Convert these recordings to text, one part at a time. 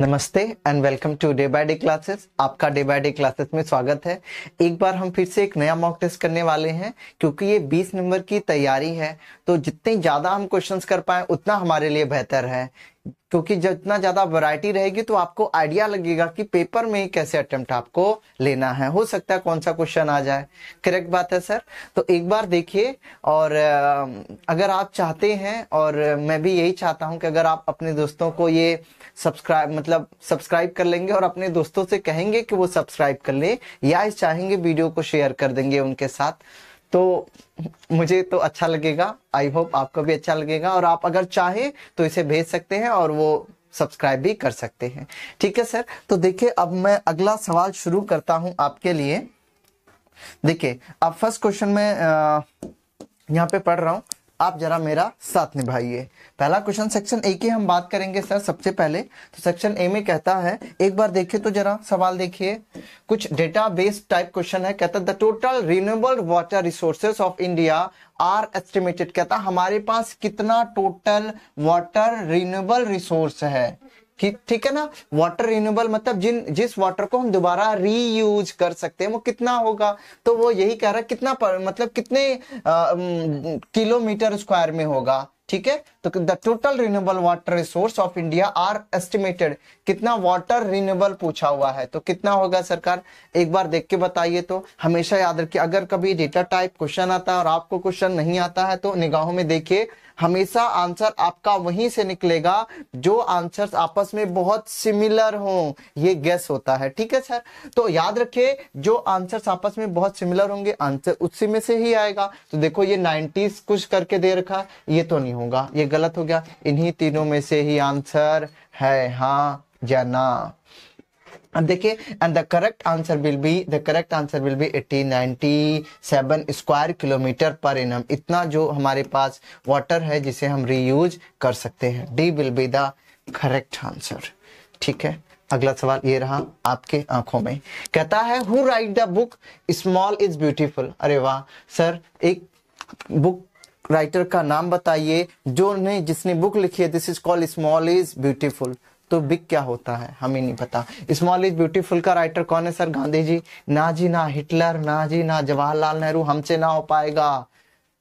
नमस्ते and welcome to day by day classes आपका day by day classes में स्वागत है एक बार हम फिर से एक नया मॉक टेस्ट करने वाले हैं क्योंकि ये 20 नंबर की तैयारी है तो जितने ज्यादा हम क्वेश्चंस कर पाए उतना हमारे लिए बेहतर है क्योंकि जितना ज्यादा वैरायटी रहेगी तो आपको आइडिया लगेगा कि पेपर में कैसे अटेम्प्ट आपको लेना है हो सकता है कौन सा क्वेश्चन आ जाए करेक्ट बात है सर तो एक बार देखिए और अगर आप चाहते हैं और मैं भी यही चाहता हूं कि अगर आप अपने दोस्तों को ये सब्सक्राइब मतलब सब्सक्राइब कर लेंगे और अपने दोस्तों से कहेंगे कि वो सब्सक्राइब कर लें या चाहेंगे वीडियो को शेयर कर देंगे उनके साथ तो मुझे तो अच्छा लगेगा आई होप आपको भी अच्छा लगेगा और आप अगर चाहें तो इसे भेज सकते हैं और वो सब्सक्राइब भी कर सकते हैं ठीक है सर तो देखिए अब मैं अगला सवाल शुरू करता हूं आपके लिए देखिए अब फर्स्ट क्वेश्चन में यहाँ पे पढ़ रहा हूं आप जरा मेरा साथ निभाइए पहला क्वेश्चन सेक्शन ए की हम बात करेंगे सर सबसे पहले तो सेक्शन ए में कहता है एक बार देखिए तो जरा सवाल देखिए कुछ डेटा बेस्ड टाइप क्वेश्चन है कहता है the total renewable water resources of India are estimated कहता हमारे पास कितना टोटल वाटर रिन्यूएबल रिसोर्स है ठीक है ना वाटर रिन्यूबल मतलब जिन जिस वाटर को हम दोबारा रीयूज कर सकते हैं वो कितना होगा तो वो यही कह रहा है कितना पर, मतलब कितने किलोमीटर स्क्वायर में होगा ठीक है तो the total renewable water resource of India are estimated कितना वाटर रिन्यूएबल पूछा हुआ है तो कितना होगा सरकार एक बार देख के बताइए तो हमेशा याद रखिए अगर कभी डेटा टाइप क्वेश्चन आता है और आपको क्वेश्चन नहीं आता है तो निगाहों में देखिए हमेशा आंसर आपका वहीं से निकलेगा जो आंसर्स आपस में बहुत सिमिलर हो ये गैस होता है ठीक है सर तो याद रखिए जो आंसर्स आपस में बहुत सिमिलर होंगे आंसर उसी में से ही आएगा तो देखो ये नाइनटीज कुछ करके दे रखा ये तो नहीं होगा ये गलत हो गया इन्हीं तीनों में से ही आंसर है हाँ या ना अब देखिए and the correct answer will be the correct answer will be eighty ninety seven square kilometre पर इनम इतना जो हमारे पास वाटर है जिसे हम रीयूज कर सकते हैं D will be the correct answer ठीक है अगला सवाल ये रहा आपके आंखों में कहता है who wrote the book small is beautiful अरे वाह सर एक बुक राइटर का नाम बताइए जो ने जिसने बुक लिखी है this is called small is beautiful तो बिग क्या होता है हमें नहीं पता स्मॉल इज ब्यूटीफुल का राइटर कौन है सर गांधी जी ना जी ना हिटलर ना जी ना जवाहरलाल नेहरू हमसे ना हो पाएगा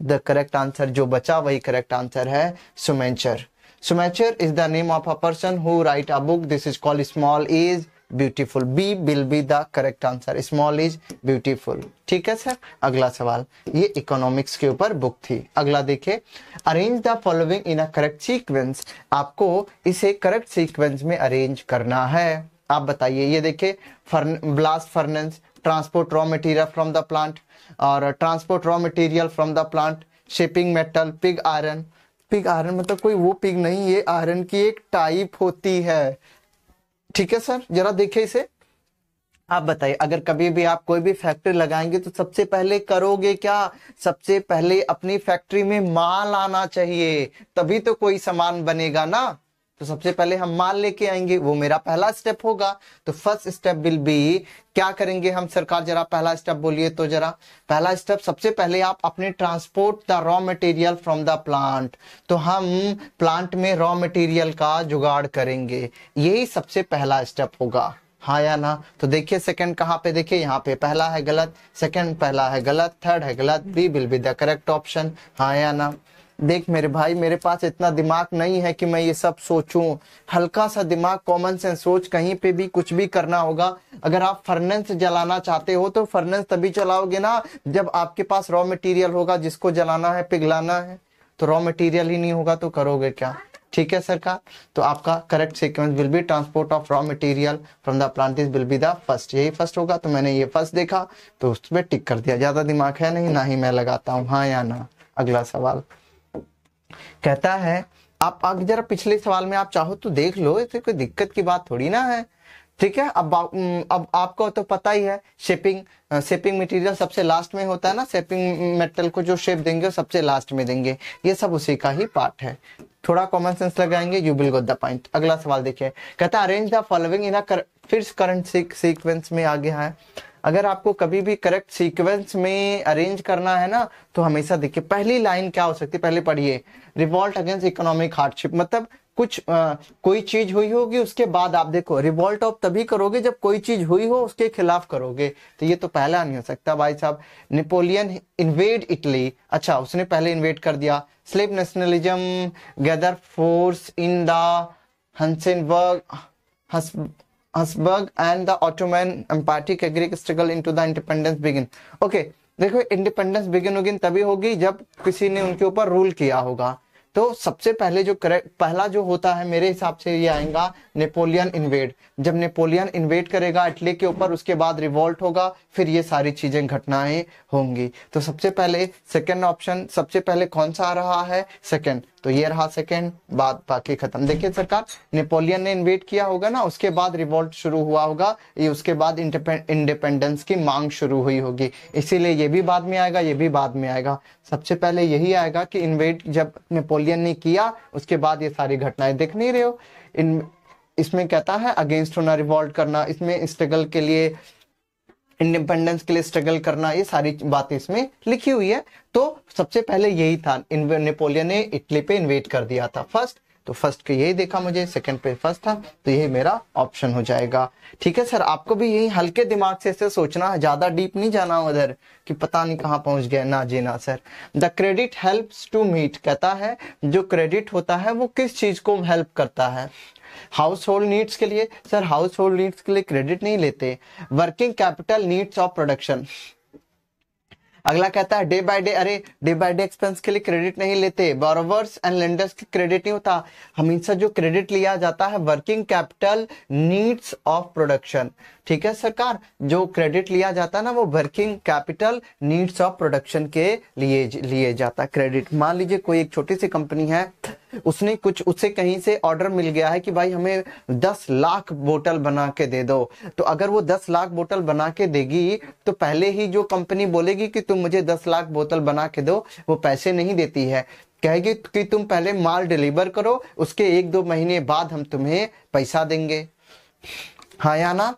द करेक्ट आंसर जो बचा वही करेक्ट आंसर है Schumacher Schumacher is the name of a person who write a book this is called small is beautiful B will be the correct answer small is beautiful ठीक है sir अगला सवाल ये economics के ऊपर book थी अगला देखिए arrange the following in a correct sequence आपको इसे करेक्ट सीक्वेंस में अरेंज करना है आप बताइए ये देखिए blast furnace transport raw material from the plant और transport raw material from the plant shipping metal pig iron pig iron मतलब कोई वो पिग नहीं ये आयरन की एक टाइप होती है ठीक है सर जरा देखे इसे आप बताइए अगर कभी भी आप कोई भी फैक्ट्री लगाएंगे तो सबसे पहले करोगे क्या सबसे पहले अपनी फैक्ट्री में माल आना चाहिए तभी तो कोई सामान बनेगा ना तो सबसे पहले हम मान लेके आएंगे वो मेरा पहला स्टेप होगा तो फर्स्ट स्टेप विल बी क्या करेंगे हम सरकार जरा पहला स्टेप बोलिए तो जरा पहला स्टेप सबसे पहले आप अपने transport the raw material from the plant तो हम प्लांट में रॉ मटेरियल का जुगाड़ करेंगे यही सबसे पहला स्टेप होगा हाँ या ना तो देखिए सेकंड कहाँ पे देखिए यहाँ पे पहला है गलत सेकंड पहला है गलत थर्ड है गलत B will be the correct option हाँ या ना देख मेरे भाई मेरे पास इतना दिमाग नहीं है कि मैं ये सब सोचूं हल्का सा दिमाग कॉमन सेंस सोच कहीं पे भी कुछ भी करना होगा अगर आप फर्नेंस जलाना चाहते हो तो फर्नेंस तभी चलाओगे ना जब आपके पास रॉ मटेरियल होगा जिसको जलाना है पिघलाना है तो रॉ मटेरियल ही नहीं होगा तो करोगे क्या ठीक है सरकार तो आपका correct sequence will be transport of raw material from the is will be the first यही फर्स्ट होगा तो मैंने ये फर्स्ट देखा तो उसमें टिक कर दिया ज्यादा दिमाग है नहीं ना ही मैं लगाता हूँ हाँ या ना अगला सवाल कहता है आप आगे जरा पिछले सवाल में आप चाहो तो देख लो इसे कोई दिक्कत की बात थोड़ी ना है ठीक है अब अब आपको तो पता ही है शेपिंग शेपिंग मटेरियल सबसे लास्ट में होता है ना शेपिंग मेटल को जो शेप देंगे सबसे लास्ट में देंगे ये सब उसी का ही पार्ट है थोड़ा कॉमन सेंस लगाएंगे you will got the point अगला सवाल देखिए कहता है अरेंज द फॉलोइंग इन फिर करंट सीक्वेंस में आगे है अगर आपको कभी भी करेक्ट सीक्वेंस में अरेंज करना है ना तो हमेशा देखिए पहली लाइन क्या हो सकती है पहले पढ़िए रिवॉल्ट अगेंस्ट इकोनॉमिक हार्डशिप मतलब कुछ आ, कोई चीज हुई होगी उसके बाद आप देखो रिवॉल्ट ऑफ तभी करोगे जब कोई चीज हुई हो उसके खिलाफ करोगे तो ये तो पहला नहीं हो सकता भाई साहब नेपोलियन इन्वेड इटली अच्छा उसने पहले इन्वेड कर दिया slip nationalism gather force in the Habsburg Habsburg and the Ottoman empire एग्रिक struggle in to the independence begin okay देखो इंडिपेंडेंस बिगिन होगी तभी होगी जब किसी ने उनके ऊपर रूल किया होगा तो सबसे पहले जो करेक्ट पहला जो होता है मेरे हिसाब से ये आएगा नेपोलियन इन्वेड जब नेपोलियन इन्वेड करेगा इटली के ऊपर उसके बाद रिवोल्ट होगा फिर ये सारी चीजें घटनाएं होंगी तो सबसे पहले सेकंड ऑप्शन सबसे पहले कौन सा आ रहा है सेकंड तो ये रहा सेकेंड बात बाकी खत्म देखिए सरकार नेपोलियन ने इन्वेट किया होगा ना उसके बाद रिवोल्ट शुरू हुआ होगा ये उसके बाद इंडिपेंडेंस की मांग शुरू हुई होगी इसीलिए ये भी बाद में आएगा ये भी बाद में आएगा सबसे पहले यही आएगा कि इन्वेट जब नेपोलियन ने किया उसके बाद ये सारी घटनाएं देख नहीं रहे हो इन इसमें कहता है अगेंस्ट होना रिवॉल्ट करना इसमें स्ट्रगल के लिए इंडिपेंडेंस के लिए स्ट्रगल करना ये सारी बातें इसमें लिखी हुई है तो सबसे पहले यही था नेपोलियन ने इटली पे इन्वेट कर दिया था फर्स्ट तो फर्स्ट के यही देखा मुझे सेकंड पे फर्स्ट था तो यही मेरा ऑप्शन हो जाएगा ठीक है सर आपको भी यही हल्के दिमाग से ऐसे सोचना है ज्यादा डीप नहीं जाना उधर कि पता नहीं कहाँ पहुंच गया ना जी ना sir the credit help to meet कहता है जो क्रेडिट होता है वो किस चीज को हेल्प करता है हाउस होल्ड नीड्स के लिए सर हाउस होल्ड नीड्स के लिए क्रेडिट नहीं लेते working capital needs of production अगला कहता है डे बाय डे अरे डे बाय डे एक्सपेंस के लिए क्रेडिट नहीं लेते बोरोवर्स एंड लेंडर्स की क्रेडिट नहीं होता हमेशा जो क्रेडिट लिया जाता है working capital needs of production ठीक है सरकार जो क्रेडिट लिया जाता है ना वो working capital needs of production के लिए लिए जाता है क्रेडिट मान लीजिए कोई एक छोटी सी कंपनी है उसने कुछ उसे कहीं से ऑर्डर मिल गया है कि भाई हमें दस लाख बोतल बना के दे दो तो अगर वो दस लाख बोतल बना के देगी तो पहले ही जो कंपनी बोलेगी कि तुम मुझे दस लाख बोतल बना के दो वो पैसे नहीं देती है कहेगी कि तुम पहले माल डिलीवर करो उसके एक दो महीने बाद हम तुम्हें पैसा देंगे हाँ या ना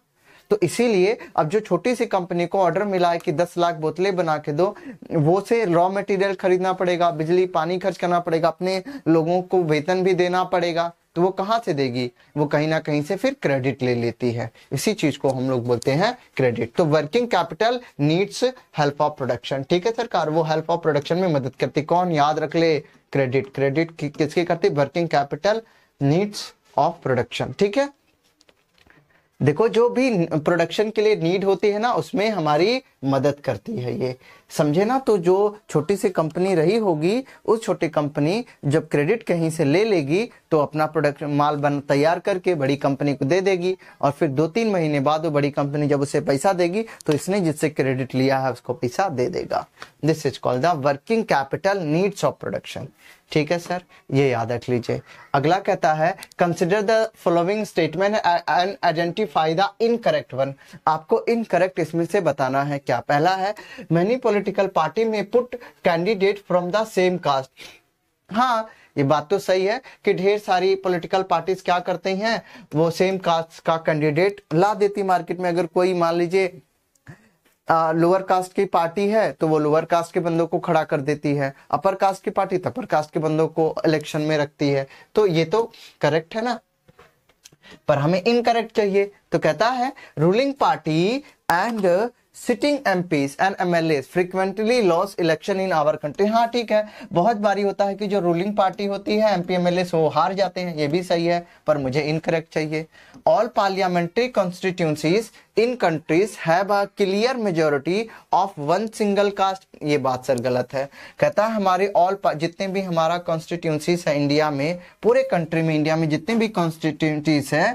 तो इसीलिए अब जो छोटी सी कंपनी को ऑर्डर मिला है कि दस लाख बोतलें बना के दो वो से रॉ मटेरियल खरीदना पड़ेगा बिजली पानी खर्च करना पड़ेगा अपने लोगों को वेतन भी देना पड़ेगा तो वो कहाँ से देगी वो कहीं ना कहीं से फिर क्रेडिट ले लेती है इसी चीज को हम लोग बोलते हैं क्रेडिट तो working capital needs help of production ठीक है सरकार वो हेल्प ऑफ प्रोडक्शन में मदद करती कौन याद रख ले क्रेडिट क्रेडिट किसकी करती working capital needs of production ठीक है देखो जो भी प्रोडक्शन के लिए नीड होती है ना उसमें हमारी मदद करती है ये समझे ना तो जो छोटी सी कंपनी रही होगी उस छोटी कंपनी जब क्रेडिट कहीं से ले लेगी तो अपना प्रोडक्ट माल बन तैयार करके बड़ी कंपनी को दे देगी और फिर दो तीन महीने बाद वो बड़ी कंपनी जब उसे पैसा देगी तो इसने जिससे क्रेडिट लिया है उसको पैसा दे देगा this is called the working capital needs of production ठीक है सर ये याद रख लीजिए अगला कहता है consider the following statement and identify the incorrect one आपको इनकरेक्ट इसमें से बताना है क्या पहला है मैनी पोलिटिकल पार्टी में put candidate from the same caste हाँ ये बात तो सही है कि ढेर सारी पॉलिटिकल पार्टीज क्या करते हैं वो सेम कास्ट का कैंडिडेट ला देती मार्केट में अगर कोई मान लीजिए लोअर कास्ट की पार्टी है तो वो लोअर कास्ट के बंदों को खड़ा कर देती है अपर कास्ट की पार्टी तो अपर कास्ट के बंदों को इलेक्शन में रखती है तो ये तो करेक्ट है ना पर हमें इनकरेक्ट चाहिए तो कहता है ruling party and sitting MPs and MLAs frequently lose election in our country हाँ ठीक है बहुत बारी होता है कि जो रूलिंग पार्टी होती है M P M L S वो हार जाते हैं ये भी सही है पर मुझे इनकरेक्ट चाहिए all parliamentary constituencies in countries have a clear majority of one single caste ये बात सर गलत है कहता है हमारे ऑल जितने भी हमारा कॉन्स्टिट्यूंसीज है इंडिया में पूरे कंट्री में इंडिया में जितने भी कॉन्स्टिट्यूंसीज है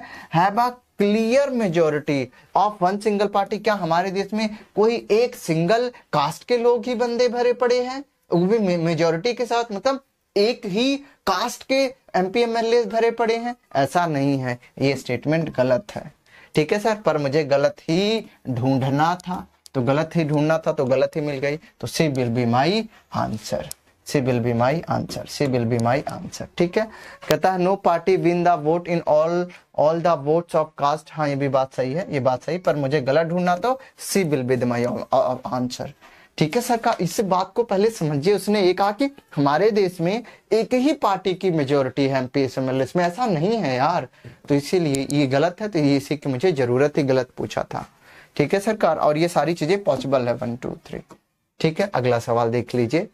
clear majority of one single party क्या हमारे देश में कोई एक सिंगल कास्ट के लोग ही बंदे भरे पड़े हैं वो भी मेजोरिटी के साथ मतलब एक ही कास्ट के एमपी एमएलए भरे पड़े हैं ऐसा नहीं है ये स्टेटमेंट गलत है ठीक है सर पर मुझे गलत ही ढूंढना था तो गलत ही ढूंढना था तो गलत ही मिल गई तो C will be my answer C will be my answer C will be my answer ठीक है कहता है no party win the vote in all all the vote of caste हाँ ये भी बात सही है ये बात सही पर मुझे गलत ढूंढना तो C will be the my answer ठीक है सरकार इस बात को पहले समझिए उसने ये कहा कि हमारे देश में एक ही पार्टी की मेजोरिटी है एमपी एस में ऐसा नहीं है यार तो इसीलिए ये गलत है तो ये इसी की मुझे जरूरत ही गलत पूछा था ठीक है सरकार और ये सारी चीजें पॉसिबल है वन टू थ्री ठीक है अगला सवाल देख लीजिए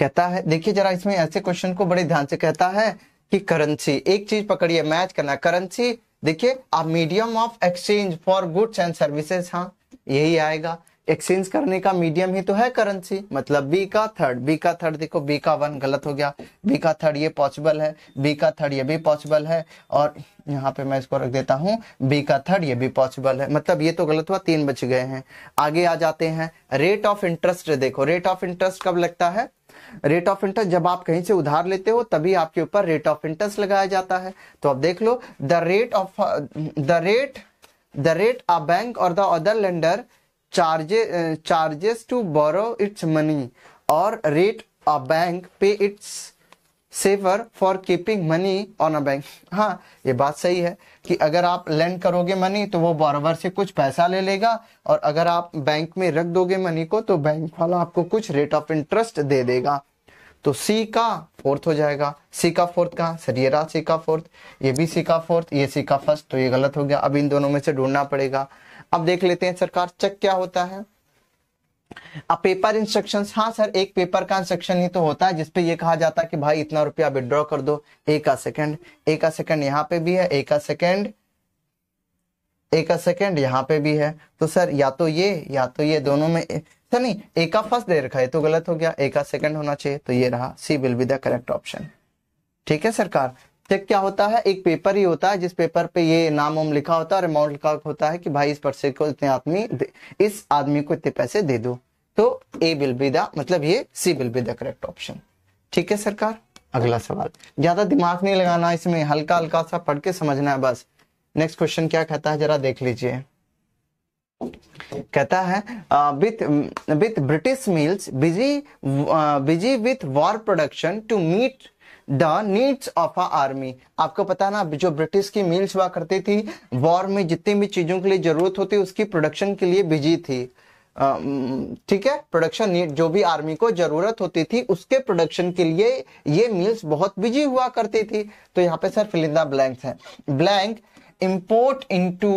कहता है देखिए जरा इसमें ऐसे क्वेश्चन को बड़े ध्यान से कहता है कि करेंसी एक चीज पकड़िए मैच करना करेंसी देखिए आप medium of exchange for goods and services हाँ यही आएगा एक्सचेंज करने का मीडियम ही तो है करेंसी मतलब बी का थर्ड बी का थर्ड देखो बी का वन गलत हो गया बी का थर्ड ये पॉसिबल है बी का थर्ड ये भी पॉसिबल है और यहाँ पे मैं इसको रख देता हूँ बी का थर्ड ये भी पॉसिबल है मतलब ये तो गलत हुआ तीन बच गए हैं आगे आ जाते हैं रेट ऑफ इंटरेस्ट देखो रेट ऑफ इंटरेस्ट कब लगता है रेट ऑफ इंटरेस्ट जब आप कहीं से उधार लेते हो तभी आपके ऊपर रेट ऑफ इंटरेस्ट लगाया जाता है तो अब देख लो the rate of the rate the rate a bank or the other lender charge charges to borrow its money or rate a bank pay its saver for keeping money on a bank हाँ ये बात सही है कि अगर आप land करोगे money तो वो बॉरवर से कुछ पैसा ले लेगा और अगर आप बैंक में रख दोगे मनी को तो बैंक वाला आपको कुछ रेट ऑफ इंटरेस्ट दे देगा तो सी का फोर्थ हो जाएगा सी का फोर्थ कहा सर ये रहा सी का फोर्थ ये भी सी का फोर्थ ये सी का फर्स्ट तो ये गलत हो गया अब इन दोनों में से ढूंढना पड़ेगा अब देख लेते हैं सरकार चेक क्या होता है अब पेपर इंस्ट्रक्शन हाँ सर एक पेपर का इंस्ट्रक्शन ही तो होता है जिसपे ये कहा जाता है कि भाई इतना रुपया विड्रॉ कर दो एक का सेकंड एक का सेकंड यहाँ पे भी है एक का सेकंड एक का सेकंड यहाँ पे भी है तो सर या तो ये या तो ये दोनों में सर नहीं एक का फर्स्ट दे रखा है तो गलत हो गया एक का सेकंड होना चाहिए तो ये रहा C will be the correct option ठीक है सरकार चेक क्या होता है एक पेपर ही होता है जिस पेपर पे ये नाम वाम लिखा होता है और अमाउंट लिखा होता है कि भाई इस पर्से को इतने आदमी इस आदमी को इतने पैसे दे दो तो ए विल बी द मतलब ये C will be the correct option ठीक है सरकार अगला सवाल ज्यादा दिमाग नहीं लगाना इसमें हल्का हल्का सा पढ़ के समझना है बस नेक्स्ट क्वेश्चन क्या कहता है जरा देख लीजिए कहता है with with British mills busy busy with war production to meet the needs of a army आपको पता ना जो ब्रिटिश की मिल्स हुआ करती थी वॉर में जितनी भी चीजों के लिए जरूरत होती उसकी प्रोडक्शन के लिए बिजी थी ठीक है प्रोडक्शन नीड जो भी आर्मी को जरूरत होती थी उसके प्रोडक्शन के लिए ये मिल्स बहुत बिजी हुआ करती थी तो यहाँ पे सर फिलिंदा ब्लैंक्स है blank import into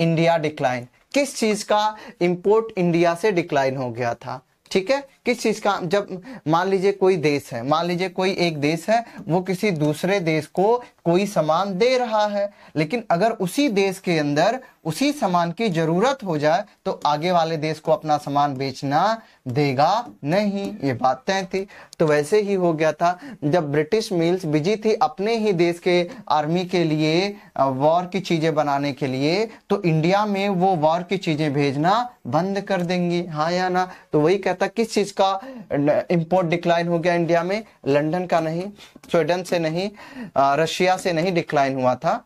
India decline किस चीज का इंपोर्ट इंडिया से डिक्लाइन हो गया था ठीक है किस चीज का जब मान लीजिए कोई देश है मान लीजिए कोई एक देश है वो किसी दूसरे देश को कोई सामान दे रहा है लेकिन अगर उसी देश के अंदर उसी सामान की जरूरत हो जाए तो आगे वाले देश को अपना सामान बेचना देगा नहीं ये बात तय थी तो वैसे ही हो गया था जब ब्रिटिश मिल्स बिजी थी अपने ही देश के आर्मी के लिए वॉर की चीजें बनाने के लिए तो इंडिया में वो वॉर की चीजें भेजना बंद कर देंगी हाँ या ना तो वही कहता किस चीज का इंपोर्ट डिक्लाइन हो गया इंडिया में लंदन का नहीं स्वीडन से नहीं रशिया से नहीं डिक्लाइन हुआ था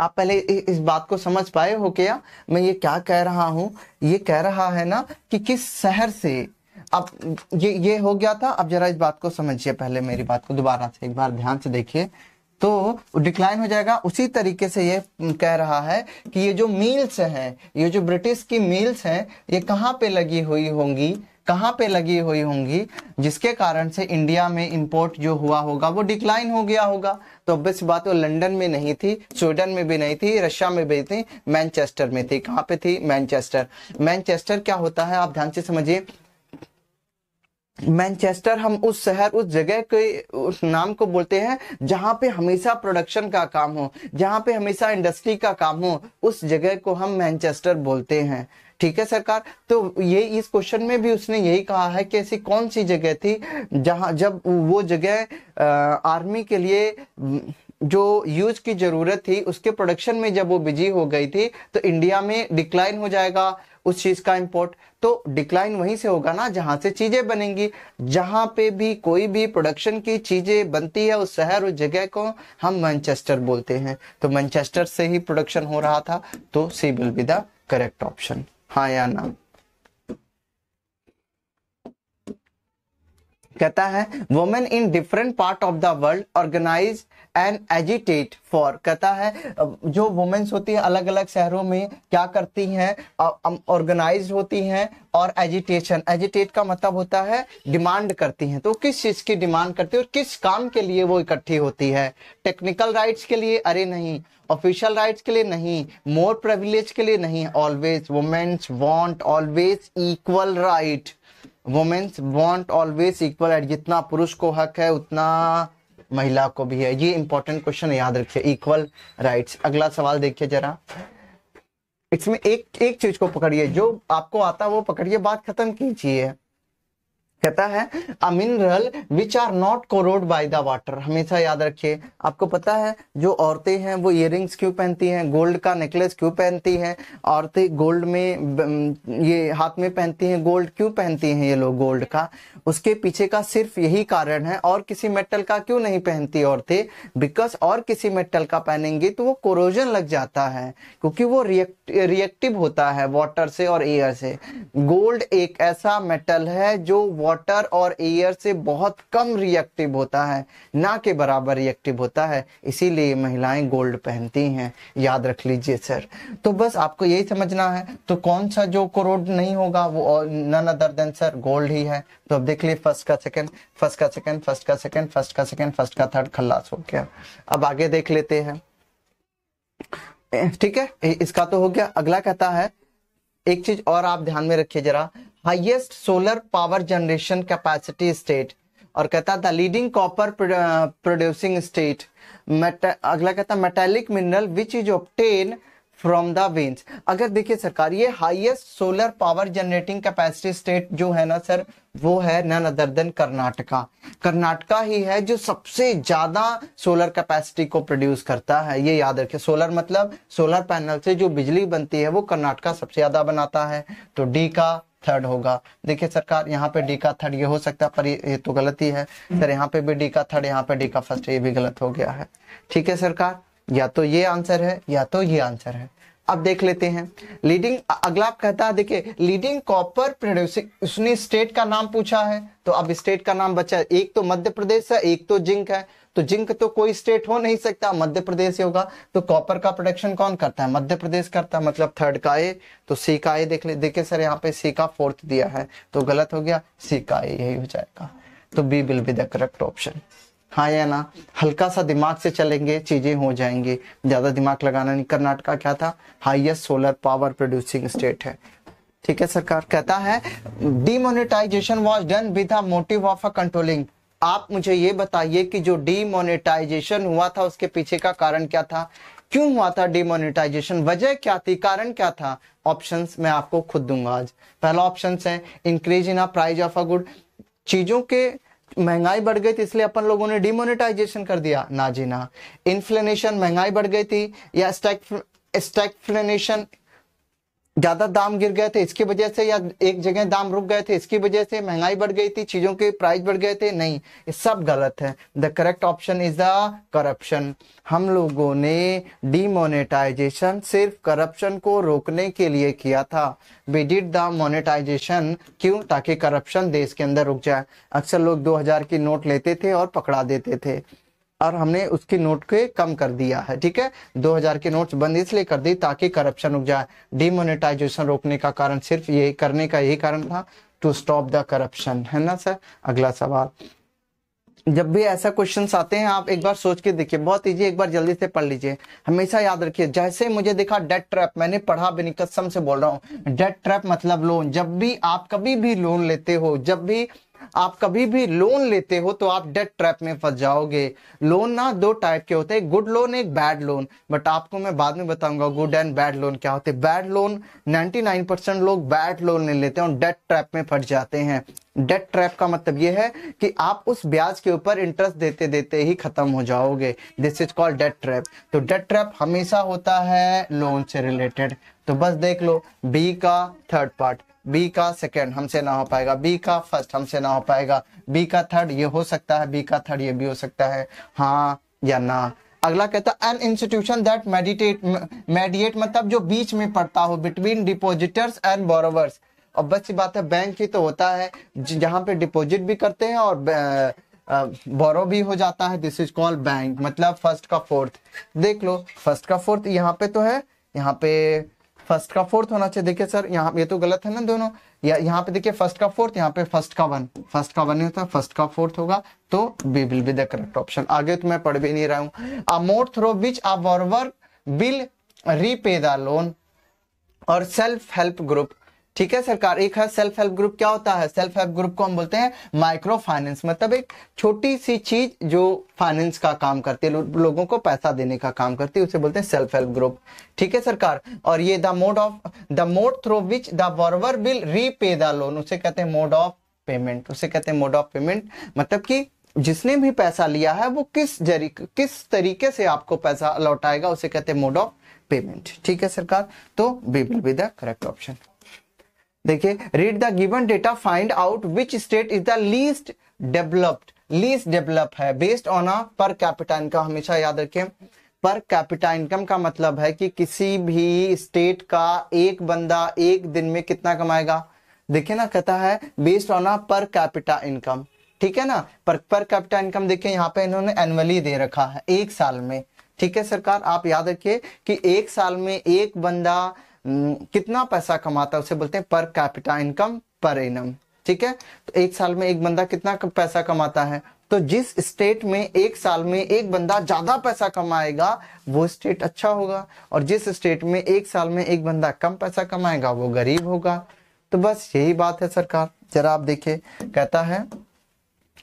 आप पहले इस बात को समझ पाए हो क्या मैं ये क्या कह रहा हूं ये कह रहा है ना कि किस शहर से अब ये ये हो गया था अब जरा इस बात को समझिए पहले मेरी बात को दोबारा से एक बार ध्यान से देखिए तो डिक्लाइन हो जाएगा उसी तरीके से ये कह रहा है कि ये जो मील्स हैं ये जो ब्रिटिश की मील्स हैं ये कहाँ पे लगी हुई होंगी कहाँ पे लगी हुई होंगी जिसके कारण से इंडिया में इंपोर्ट जो हुआ होगा वो डिक्लाइन हो गया होगा तो ऑब्वियस बात वो लंदन में नहीं थी स्वीडन में भी नहीं थी रशिया में भी थी मैनचेस्टर में थी कहाँ पे थी मैनचेस्टर मैनचेस्टर क्या होता है आप ध्यान से समझिए मैनचेस्टर हम उस शहर उस जगह के उस नाम को बोलते हैं जहाँ पे हमेशा प्रोडक्शन का काम हो जहाँ पे हमेशा इंडस्ट्री का काम हो उस जगह को हम मैनचेस्टर बोलते हैं ठीक है सरकार तो ये इस क्वेश्चन में भी उसने यही कहा है कि ऐसी कौन सी जगह थी जहाँ जब वो जगह आर्मी के लिए जो यूज की जरूरत थी उसके प्रोडक्शन में जब वो बिजी हो गई थी तो इंडिया में डिक्लाइन हो जाएगा उस चीज का इंपोर्ट तो डिक्लाइन वहीं से होगा ना जहां से चीजें बनेंगी जहां पे भी कोई भी प्रोडक्शन की चीजें बनती है उस शहर उस जगह को हम मैनचेस्टर बोलते हैं तो मैनचेस्टर से ही प्रोडक्शन हो रहा था तो C will be the correct option हाँ या ना कहता है women in different part of the world organise and agitate for कहता है जो वुमेन्स होती है अलग अलग शहरों में क्या करती हैं ऑर्गेनाइज होती हैं और एजिटेशन एजिटेट का मतलब होता है डिमांड करती हैं तो किस चीज़ की डिमांड करती है और किस काम के लिए वो इकट्ठी होती है टेक्निकल राइट्स के लिए अरे नहीं ऑफिशियल राइट्स के लिए नहीं मोर प्रिविलेज के लिए नहीं always women's want always equal right women's want always equal right जितना पुरुष को हक है उतना महिला को भी है ये इंपॉर्टेंट क्वेश्चन याद रखिए इक्वल राइट्स अगला सवाल देखिए जरा इसमें एक एक चीज को पकड़िए जो आपको आता है वो पकड़िए बात खत्म कीजिए कहता है a mineral which are not corrode by the water हमेशा याद रखिए आपको पता है जो औरतें हैं वो इयर क्यों पहनती हैं गोल्ड का नेकलेस क्यों पहनती हैं औरतें गोल्ड में ये हाथ में पहनती हैं गोल्ड क्यों पहनती हैं ये लोग गोल्ड का उसके पीछे का सिर्फ यही कारण है और किसी मेटल का क्यों नहीं पहनती औरतें बिकॉज और किसी मेटल का पहनेंगी तो वो कोरोजन लग जाता है क्योंकि वो रिएक्ट रिएक्टिव होता है वाटर से और एयर से गोल्ड एक ऐसा मेटल है जो वाटर और एयर से बहुत कम रिएक्टिव होता है ना के बराबर रिएक्टिव होता है इसीलिए महिलाएं गोल्ड पहनती हैं याद रख लीजिए सर तो बस आपको यही समझना है तो कौन सा जो कोरोड नहीं होगा वो none other than sir gold ही है तो अब देख लीजिए फर्स्ट का सेकंड फर्स्ट का सेकंड फर्स्ट का सेकंड फर्स्ट का सेकंड फर्स्ट का थर्ड खल्लास हो गया अब आगे देख लेते हैं ठीक है इसका तो हो गया अगला कहता है एक चीज और आप ध्यान में रखिए जरा highest solar power generation capacity state और कहता था लीडिंग कॉपर प्रोड्यूसिंग स्टेट अगला कहता metallic mineral which is obtained from the veins अगर देखिए सरकार ये highest solar power generating capacity state जो है ना सर वो है none other than Karnataka Karnataka ही है जो सबसे ज्यादा सोलर कैपेसिटी को प्रोड्यूस करता है ये याद रखिए सोलर मतलब सोलर पैनल से जो बिजली बनती है वो कर्नाटका सबसे ज्यादा बनाता है तो डी का थर्ड होगा देखिए सरकार यहाँ पे डी का थर्ड ये हो सकता है पर ये तो गलती है सर यहाँ पे भी डी का थर्ड यहाँ पे डी का फर्स्ट ये भी गलत हो गया है ठीक है सरकार या तो ये आंसर है या तो ये आंसर है अब देख लेते हैं लीडिंग अगला आप कहता है देखिए लीडिंग कॉपर प्रोड्यूसिंग उसने स्टेट का नाम पूछा है तो अब स्टेट का नाम बचा है एक तो मध्य प्रदेश है एक तो जिंक है तो जिंक तो कोई स्टेट हो नहीं सकता मध्य प्रदेश होगा तो कॉपर का प्रोडक्शन कौन करता है मध्य प्रदेश करता है मतलब थर्ड का ए तो सी का ए देख ले देखिए सर यहाँ पे सी का फोर्थ दिया है तो गलत हो गया सी का ए यही हो जाएगा तो B will be the correct option हाँ या ना हल्का सा दिमाग से चलेंगे चीजें हो जाएंगे ज्यादा दिमाग लगाना नहीं कर्नाटका क्या था highest solar power producing state है ठीक है सरकार कहता है demonetisation was done with motive of a controlling आप मुझे ये बताइए कि जो डीमोनेटाइजेशन हुआ था उसके पीछे का कारण क्या था क्यों हुआ था डिमोनेटाइजेशन वजह क्या थी कारण क्या था ऑप्शंस मैं आपको खुद दूंगा आज पहला ऑप्शन है increase in price of a good चीजों के महंगाई बढ़ गई थी इसलिए अपन लोगों ने डिमोनेटाइजेशन कर दिया ना जी ना इन्फ्लेनेशन महंगाई बढ़ गई थी या स्टैक स्टैकफ्लेनेशन ज्यादा दाम गिर गए थे इसकी वजह से या एक जगह दाम रुक गए थे इसकी वजह से महंगाई बढ़ गई थी चीजों के प्राइस बढ़ गए थे नहीं ये सब गलत है the correct option is the corruption हम लोगों ने डिमोनेटाइजेशन सिर्फ करप्शन को रोकने के लिए किया था वी डिड द मोनेटाइजेशन क्यों ताकि करप्शन देश के अंदर रुक जाए अक्सर लोग 2000 की नोट लेते थे और पकड़ा देते थे और हमने उसके नोट के कम कर दिया है ठीक है 2000 के नोट्स बंद इसलिए कर दी ताकि करप्शन रुक जाए डिमोनेटाइजेशन रोकने का कारण सिर्फ ये करने का यही कारण था टू स्टॉप द करप्शन है ना सर अगला सवाल जब भी ऐसा क्वेश्चन आते हैं आप एक बार सोच के देखिए बहुत इजी एक बार जल्दी से पढ़ लीजिए हमेशा याद रखिए जैसे मुझे देखा डेट ट्रैप मैंने पढ़ा भी कसम से बोल रहा हूँ डेट ट्रैप मतलब लोन जब भी आप कभी भी लोन लेते हो जब भी आप कभी भी लोन लेते हो तो आप डेट ट्रैप में फंस जाओगे लोन ना दो टाइप के होते हैं गुड लोन एक बैड लोन बट आपको मैं बाद में बताऊंगा गुड एंड बैड लोन क्या होते हैं बैड लोन 99 परसेंट लोग बैड लोन ले लेते हैं और डेट ट्रैप में फंस जाते हैं डेट ट्रैप का मतलब यह है कि आप उस ब्याज के ऊपर इंटरेस्ट देते देते ही खत्म हो जाओगे this is called debt trap तो डेट ट्रैप हमेशा होता है लोन से रिलेटेड तो बस देख लो बी का थर्ड पार्ट बी का सेकेंड हमसे ना हो पाएगा बी का फर्स्ट हमसे ना हो पाएगा बी का थर्ड ये हो सकता है बी का थर्ड ये भी हो सकता है हाँ या ना अगला कहता है an institution that meditate mediate मतलब जो बीच में पड़ता हो बिटवीन डिपोजिटर्स एंड बोरोवर्स और बस सी बात है बैंक ही तो होता है जहाँ पे डिपॉजिट भी करते हैं और बोरो भी हो जाता है दिस इज कॉल्ड बैंक मतलब फर्स्ट का फोर्थ देख लो फर्स्ट का फोर्थ यहाँ पे तो है यहाँ पे फर्स्ट का फोर्थ होना चाहिए देखिए सर यहाँ ये तो गलत है ना दोनों या यहाँ पे देखिए फर्स्ट का फोर्थ यहाँ पे फर्स्ट का वन फर्स्ट का वन नहीं होता फर्स्ट का फोर्थ होगा तो B will be the correct option आगे तो मैं पढ़ भी नहीं रहा हूं a through which a borrower will repay the loan और सेल्फ हेल्प ग्रुप ठीक है सरकार एक है सेल्फ हेल्प ग्रुप क्या होता है सेल्फ हेल्प ग्रुप को हम बोलते हैं माइक्रो फाइनेंस मतलब एक छोटी सी चीज जो फाइनेंस का काम करती है लो, लोगों को पैसा देने का काम करती है उसे बोलते हैं सेल्फ हेल्प ग्रुप ठीक है सरकार और ये the mode of the mode through which the borrower will repay the loan उसे कहते हैं मोड ऑफ पेमेंट उसे कहते हैं मोड ऑफ पेमेंट मतलब कि जिसने भी पैसा लिया है वो किस जरी किस तरीके से आपको पैसा लौटाएगा उसे कहते हैं मोड ऑफ पेमेंट ठीक है सरकार तो B will be the correct option देखिए read the given data find out which state is the least developed least develop है based on a per capita income हमेशा याद रखें पर कैपिटा इनकम का मतलब है कि किसी भी स्टेट का एक बंदा एक दिन में कितना कमाएगा देखिए ना कहता है based on a per capita income ठीक है ना पर पर कैपिटा इनकम देखिए यहाँ पे इन्होंने एनुअली दे रखा है एक साल में ठीक है सरकार आप याद रखिए कि एक साल में एक बंदा हम्म, कितना पैसा कमाता है उसे बोलते हैं पर कैपिटा इनकम पर इनम ठीक है तो एक साल में एक बंदा कितना पैसा कमाता है तो जिस स्टेट में एक साल में एक बंदा ज्यादा पैसा कमाएगा वो स्टेट अच्छा होगा और जिस स्टेट में एक साल में एक बंदा कम पैसा कमाएगा वो गरीब होगा तो बस यही बात है सरकार जरा आप देखिए कहता है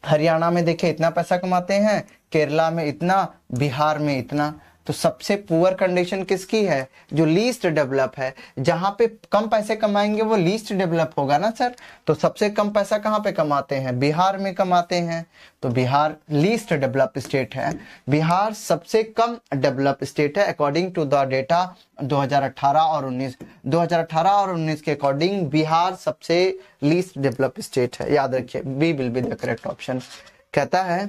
हरियाणा में देखिए इतना पैसा कमाते हैं केरला में इतना बिहार में इतना तो सबसे पुअर कंडीशन किसकी है जो लीस्ट डेवलप है जहां पे कम पैसे कमाएंगे वो लीस्ट डेवलप होगा ना सर तो सबसे कम पैसा कहाँ पे कमाते हैं बिहार में कमाते हैं तो बिहार लीस्ट डेवलप स्टेट है बिहार सबसे कम डेवलप स्टेट है अकॉर्डिंग टू द डेटा 2018 और 19 2018 और 19 के अकॉर्डिंग बिहार सबसे लीस्ट डेवलप स्टेट है याद रखिए B will be the correct option कहता है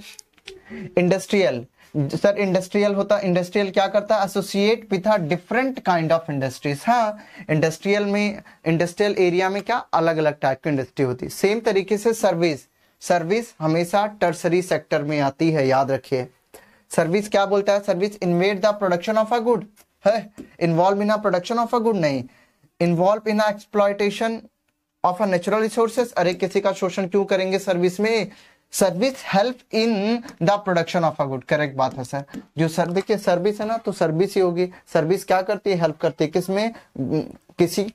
इंडस्ट्रियल सर इंडस्ट्रियल होता इंडस्ट्रियल क्या करता है associate with a different kind of industries हाँ इंडस्ट्रियल में इंडस्ट्रियल एरिया में क्या अलग अलग टाइप की इंडस्ट्री होती है सेम तरीके से सर्विस सर्विस हमेशा टर्सरी सेक्टर में आती है याद रखिए सर्विस क्या बोलता है service involve the production of a good है involve in a production of a good नहीं involve in exploitation of a natural resources अरे किसी का शोषण क्यों करेंगे सर्विस में service help in the production of a good correct बात है सर जो सर देखिए सर्विस है ना तो सर्विस ही होगी सर्विस क्या करती है हेल्प करती है किसमें किसी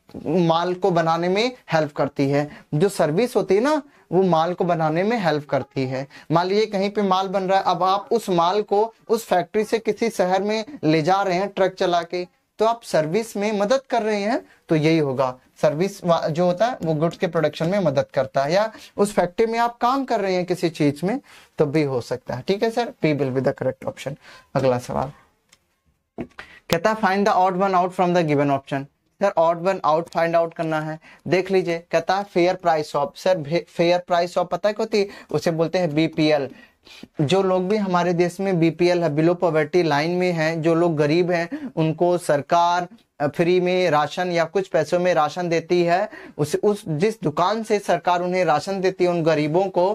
माल को बनाने में हेल्प करती है जो सर्विस होती है ना वो माल को बनाने में हेल्प करती है मान लीजिए कहीं पे माल बन रहा है अब आप उस माल को उस फैक्ट्री से किसी शहर में ले जा रहे हैं ट्रक चला के तो आप सर्विस में मदद कर रहे हैं तो यही होगा सर्विस जो होता है वो गुड्स के प्रोडक्शन में मदद करता है या उस फैक्ट्री में आप काम कर रहे हैं किसी चीज में तो भी हो सकता है ठीक है sir P will be the correct option अगला सवाल कहता है find the odd one out from the given option sir odd one out find out करना है देख लीजिए कहता है fair price of sir fair price of पता है क्या होती है उसे बोलते हैं बीपीएल जो लोग भी हमारे देश में बीपीएल है बिलो पॉवर्टी लाइन में हैं जो लोग गरीब हैं उनको सरकार फ्री में राशन या कुछ पैसों में राशन देती है उस उस जिस दुकान से सरकार उन्हें राशन देती है उन गरीबों को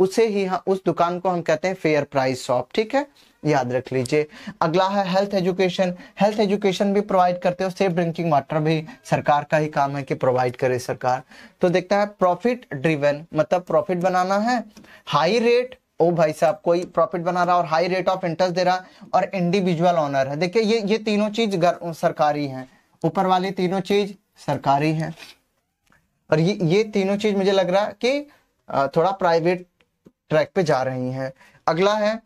उसे ही हाँ, उस दुकान को हम कहते हैं फेयर प्राइस शॉप ठीक है याद रख लीजिए अगला है हेल्थ एजुकेशन हेल्थ एजुकेशन भी प्रोवाइड करते हो सेफ ड्रिंकिंग वाटर भी सरकार का ही काम है कि प्रोवाइड करे सरकार तो देखता है प्रॉफिट ड्रिवन मतलब प्रॉफिट बनाना है हाई रेट ओ भाई साहब कोई प्रॉफिट बना रहा और हाई रेट ऑफ इंटरेस्ट दे रहा और इंडिविजुअल ऑनर है देखिए ये ये तीनों चीज सरकारी हैं ऊपर वाली तीनों चीज सरकारी हैं और ये ये तीनों चीज मुझे लग रहा है कि थोड़ा प्राइवेट ट्रैक पे जा रही हैं अगला है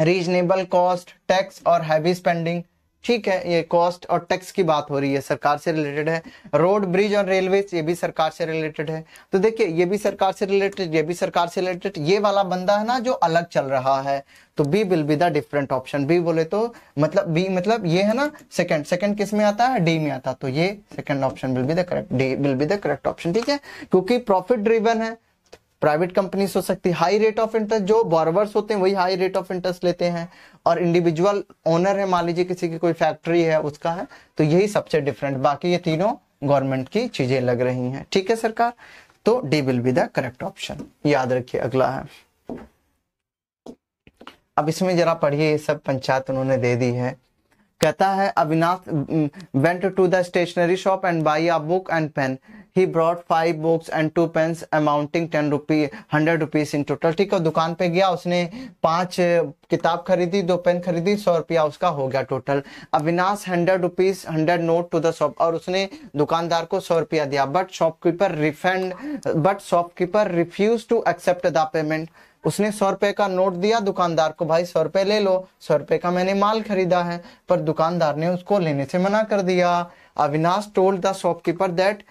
रीजनेबल कॉस्ट टैक्स और हैवी स्पेंडिंग ठीक है ये कॉस्ट और टैक्स की बात हो रही है सरकार से रिलेटेड है रोड ब्रिज और रेलवे ये भी सरकार से रिलेटेड है तो देखिए ये भी सरकार से रिलेटेड ये भी सरकार से रिलेटेड ये वाला बंदा है ना जो अलग चल रहा है तो B will be the different option B बोले तो मतलब बी मतलब ये है ना सेकंड सेकंड किस में आता है डी में आता तो ये second option will be the correct D will be the correct option ठीक है क्योंकि प्रॉफिट ड्रिवन है प्राइवेट कंपनीज हो सकती है हाई रेट ऑफ इंटरेस्ट जो बॉर्वर्स होते हैं वही हाई रेट ऑफ इंटरेस्ट लेते हैं और इंडिविजुअल ओनर है मान लीजिए किसी की कोई फैक्ट्री है उसका है तो यही सबसे डिफरेंट बाकी ये तीनों गवर्नमेंट की चीजें लग रही हैं ठीक है सरकार तो D will be the correct option याद रखिए अगला है अब इसमें जरा पढ़िए ये सब पंचायत उन्होंने दे दी है कहता है Avinash went to the stationery shop and buy a book and pen he brought five books and two pens amounting ten rupee hundred rupees in total ठीक है दुकान पे गया उसने पांच किताब खरीदी दो पेन खरीदी सौ रुपया उसका हो गया total Avinash hundred rupees hundred note to the shop और उसने दुकानदार को सौ रुपया दिया but shopkeeper refund but shopkeeper refuse to accept the payment उसने सौ रुपए का नोट दिया दुकानदार को भाई सौ रुपए ले लो सौ रुपए का मैंने माल खरीदा है पर दुकानदार ने उसको लेने से मना कर दिया Avinash told the shopkeeper that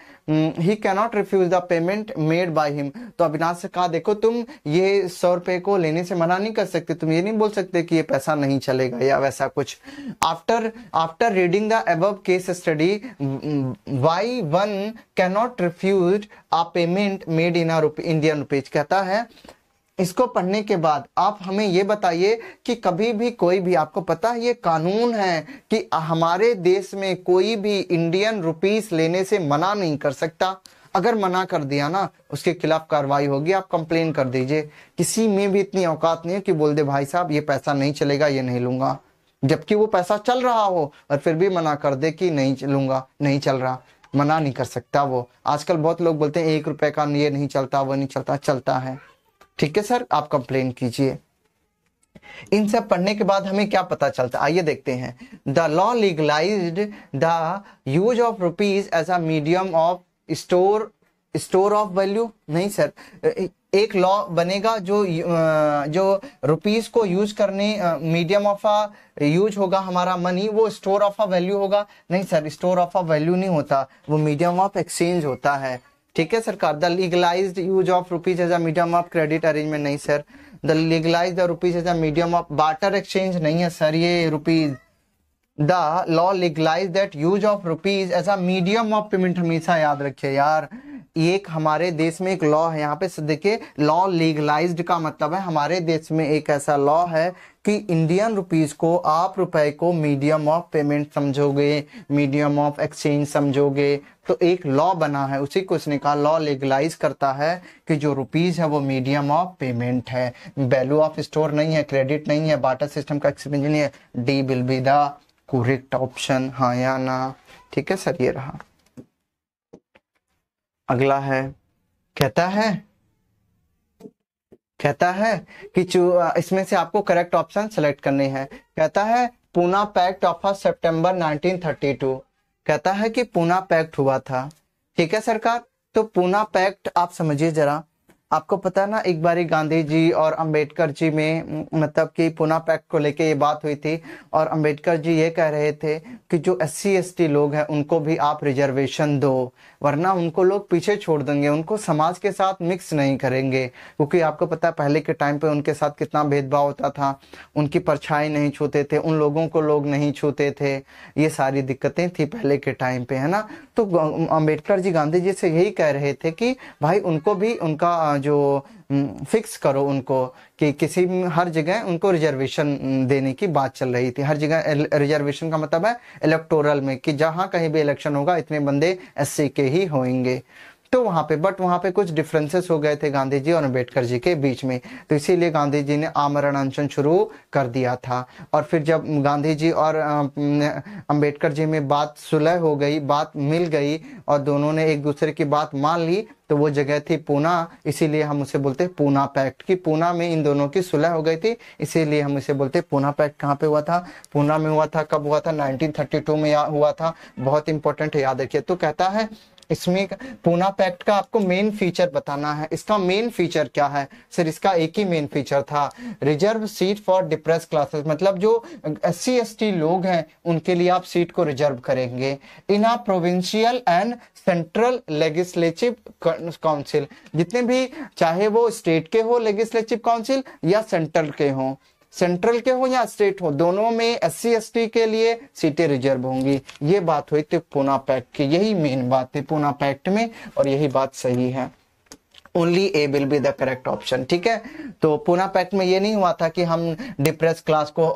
he cannot refuse the payment made by him तो अविनाश से कहा देखो तुम ये सौ रुपए को लेने से मना नहीं कर सकते तुम ये नहीं बोल सकते कि ये पैसा नहीं चलेगा या वैसा कुछ after after reading the above case study why one cannot refuse a payment made in Indian rupees कहता है इसको पढ़ने के बाद आप हमें ये बताइए कि कभी भी कोई भी आपको पता है ये कानून है कि हमारे देश में कोई भी इंडियन रुपीस लेने से मना नहीं कर सकता अगर मना कर दिया ना उसके खिलाफ कार्रवाई होगी आप कंप्लेन कर दीजिए किसी में भी इतनी औकात नहीं है कि बोल दे भाई साहब ये पैसा नहीं चलेगा ये नहीं लूंगा जबकि वो पैसा चल रहा हो और फिर भी मना कर दे कि नहीं चलूंगा नहीं चल रहा मना नहीं कर सकता वो आजकल बहुत लोग बोलते हैं एक रुपए का ये नहीं चलता वो नहीं चलता चलता है ठीक है सर आप कंप्लेन कीजिए इन सब पढ़ने के बाद हमें क्या पता चलता आइए देखते हैं the law legalise the use of rupees as a medium of store store of value नहीं सर एक लॉ बनेगा जो जो रुपीस को यूज करने मीडियम ऑफ अ यूज होगा हमारा मनी वो स्टोर ऑफ अ वैल्यू होगा नहीं sir store of a value नहीं होता वो मीडियम ऑफ एक्सचेंज होता है ठीक है सरकार the legalise use of rupees as a medium of credit arrangement नहीं sir the legalise the rupees as a medium of barter exchange नहीं है सर ये rupees the law legalise that use of rupees as a medium of payment हमेशा याद रखिए यार एक हमारे देश में एक लॉ है यहाँ पे देखिए लॉ लीगलाइज का मतलब है हमारे देश में एक ऐसा लॉ है कि इंडियन रुपीज को आप रुपए को मीडियम ऑफ पेमेंट समझोगे मीडियम ऑफ एक्सचेंज समझोगे तो एक लॉ बना है उसी को उसने कहा लॉ लीगलाइज करता है कि जो रुपीज है वो मीडियम ऑफ पेमेंट है वैल्यू ऑफ स्टोर नहीं है क्रेडिट नहीं है बाटा सिस्टम का एक्सपेंज नहीं है D will be the correct option हाँ या ना ठीक है सर ये रहा अगला है कहता है कहता है कि इसमें से आपको करेक्ट ऑप्शन सेलेक्ट करनी है कहता है पूना पैक्ट ऑफ सितंबर 1932 कहता है कि पूना पैक्ट हुआ था ठीक है सरकार तो पूना पैक्ट आप समझिए जरा आपको पता ना एक बारी गांधी जी और अंबेडकर जी में मतलब कि पुना पैक्ट को लेके ये बात हुई थी और अंबेडकर जी ये कह रहे थे कि जो एस सी लोग हैं उनको भी आप रिजर्वेशन दो वरना उनको लोग पीछे छोड़ देंगे उनको समाज के साथ मिक्स नहीं करेंगे क्योंकि आपको पता है पहले के टाइम पे उनके साथ कितना भेदभाव होता था उनकी परछाई नहीं छूते थे उन लोगों को लोग नहीं छूते थे ये सारी दिक्कतें थी पहले के टाइम पे है ना तो अम्बेडकर अं, जी गांधी जी से यही कह रहे थे कि भाई उनको भी उनका जो फिक्स करो उनको कि किसी हर जगह उनको रिजर्वेशन देने की बात चल रही थी हर जगह रिजर्वेशन का मतलब है इलेक्टोरल में कि जहां कहीं भी इलेक्शन होगा इतने बंदे एससी के ही होंगे तो वहां पे बट वहां पे कुछ डिफरेंसेस हो गए थे गांधी जी और अम्बेडकर जी के बीच में तो इसीलिए गांधी जी ने आमरण अनशन शुरू कर दिया था और फिर जब गांधी जी और अम्बेडकर जी में बात सुलह हो गई बात मिल गई और दोनों ने एक दूसरे की बात मान ली तो वो जगह थी पूना इसीलिए हम उसे बोलते हैं पूना पैक्ट कि पूना में इन दोनों की सुलह हो गई थी इसीलिए हम उसे बोलते हैं पूना पैक्ट कहाँ पे हुआ था पूना में हुआ था कब हुआ था 1932 में हुआ था बहुत इंपॉर्टेंट है याद रखिए तो कहता है इसमें पूना पैक्ट का आपको मेन फीचर बताना है इसका मेन फीचर क्या है सर इसका एक ही मेन फीचर था reserve seat for depress classes मतलब जो एस सी लोग हैं उनके लिए आप सीट को रिजर्व करेंगे in a provincial and central legislative council जितने भी चाहे वो स्टेट के हो लेजिस्लेटिव काउंसिल या सेंट्रल के हों सेंट्रल के हो या स्टेट हो दोनों में एस सी के लिए सीटें रिजर्व होंगी ये बात हुई थी पूना पैक्ट की यही मेन बात थी पूना पैक्ट में और यही बात सही है only A will be the correct option ठीक है तो पूना पैक्ट में ये नहीं हुआ था कि हम डिप्रेस क्लास को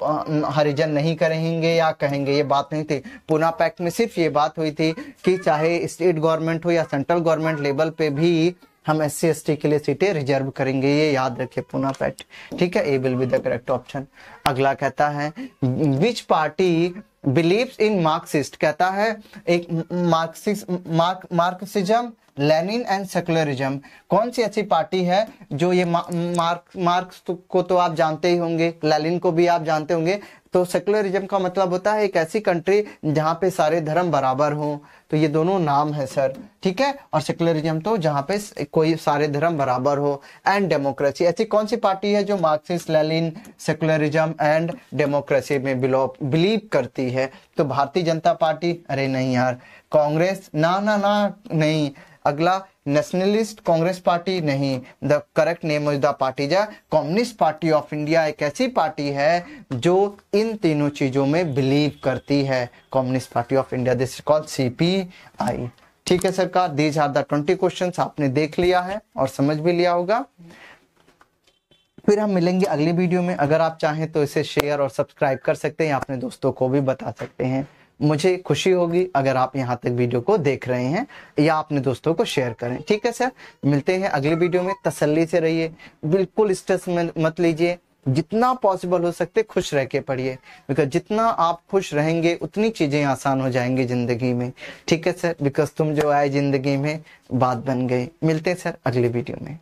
हरिजन नहीं करेंगे या कहेंगे ये बात नहीं थी पूना पैक्ट में सिर्फ ये बात हुई थी कि चाहे स्टेट गवर्नमेंट हो या सेंट्रल गवर्नमेंट लेवल पे भी हम एस सी के लिए सीटें रिजर्व करेंगे ये याद रखे पुनः पैट ठीक है A will be the correct option अगला कहता है which party believe in Marxist कहता है एक Marx Marxism Lenin and secularism कौन सी ऐसी पार्टी है जो ये मार्क्स मार्क्स को तो आप जानते ही होंगे लेनिन को भी आप जानते होंगे तो सेकुलरिज्म का मतलब होता है एक ऐसी कंट्री जहां पे सारे धर्म बराबर हों तो ये दोनों नाम है सर ठीक है और सेकुलरिज्म तो जहां पे कोई सारे धर्म बराबर हो एंड डेमोक्रेसी ऐसी कौन सी पार्टी है जो Marxist Lenin secularism and democracy में बिलीव करती है तो भारतीय जनता पार्टी अरे नहीं यार कांग्रेस ना ना ना नहीं अगला नेशनलिस्ट कांग्रेस पार्टी नहीं the correct name is the party जा कम्युनिस्ट पार्टी ऑफ इंडिया एक ऐसी पार्टी है जो इन तीनों चीजों में बिलीव करती है Communist Party of India this call C P I ठीक है सरकार these are the twenty question आपने देख लिया है और समझ भी लिया होगा फिर हम मिलेंगे अगली वीडियो में अगर आप चाहें तो इसे शेयर और सब्सक्राइब कर सकते हैं अपने दोस्तों को भी बता सकते हैं मुझे खुशी होगी अगर आप यहाँ तक वीडियो को देख रहे हैं या अपने दोस्तों को शेयर करें ठीक है सर मिलते हैं अगले वीडियो में तसल्ली से रहिए बिल्कुल स्ट्रेस मत लीजिए जितना पॉसिबल हो सकते खुश रह के पढ़िए बिकॉज जितना आप खुश रहेंगे उतनी चीजें आसान हो जाएंगी जिंदगी में ठीक है सर बिकॉज तुम जो आए जिंदगी में बात बन गई मिलते हैं सर अगले वीडियो में